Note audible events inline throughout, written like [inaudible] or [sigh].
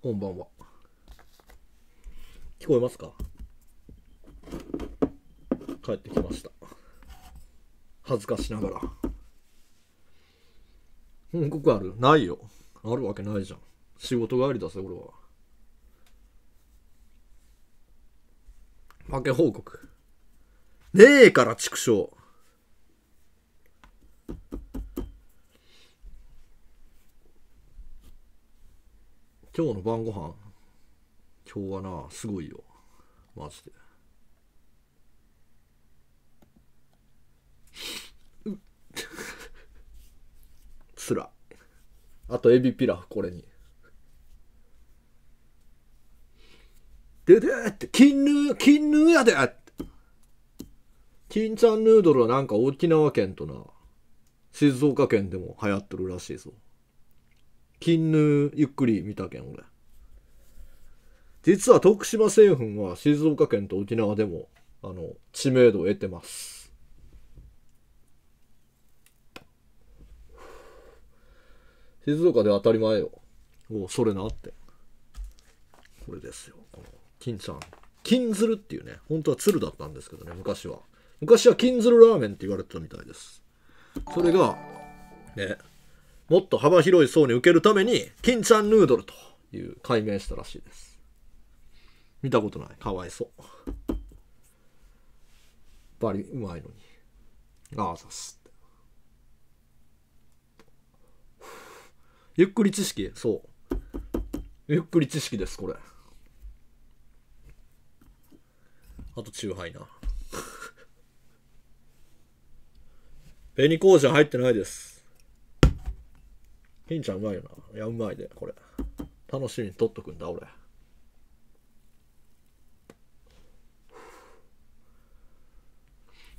こんばんは。聞こえますか帰ってきました。恥ずかしながら。報告あるないよ。あるわけないじゃん。仕事帰りだぜ、俺は。負け報告。ねえから、畜生。今日の晩ご飯今日はなすごいよマジでうっ [laughs] つらあとエビピラフこれにででって金ヌー金ヌーやで金ちゃんヌードルはなんか沖縄県とな静岡県でも流行ってるらしいぞ金ヌゆっくり見たけん俺実は徳島製粉は静岡県と沖縄でもあの知名度を得てます静岡で当たり前よおそれなってこれですよこの金ちゃん金鶴っていうね本当は鶴だったんですけどね昔は昔は金鶴ラーメンって言われてたみたいですそれがねもっと幅広い層に受けるために、金ちゃんヌードルという解明したらしいです。見たことない。かわいそう。バリうまいのに。ああ、さす。ゆっくり知識そう。ゆっくり知識です、これ。あと、チューハイな。[laughs] 紅麹入ってないです。ケンちゃんうまいよな。いや、うまいで、これ。楽しみに撮っとくんだ、俺。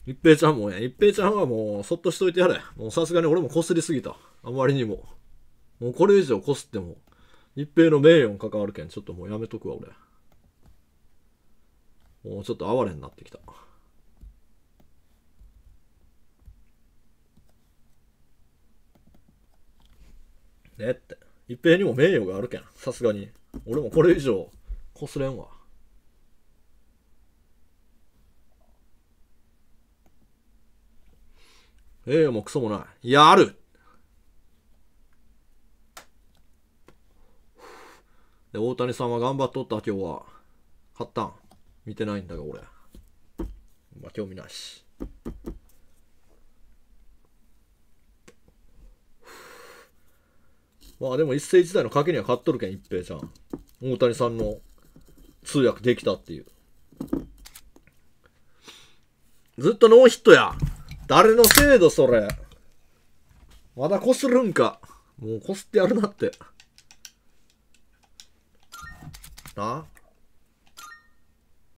一平ちゃんもね、一平ちゃんはもう、そっとしといてやれ。もうさすがに俺もこすりすぎた。あまりにも。もうこれ以上こすっても、一平の名誉に関わるけん、ちょっともうやめとくわ、俺。もうちょっと哀れになってきた。ねって。一平にも名誉があるけん、さすがに。俺もこれ以上、こすれんわ。ええもクソもない。やるで、大谷さんは頑張っとった、今日は。勝ったん。見てないんだが、俺。まあ、興味ないし。まあでも一世一代の賭けには勝っとるけん、一平ちゃん。大谷さんの通訳できたっていう。ずっとノーヒットや。誰のせいだ、それ。まだこするんか。もうこすってやるなって。な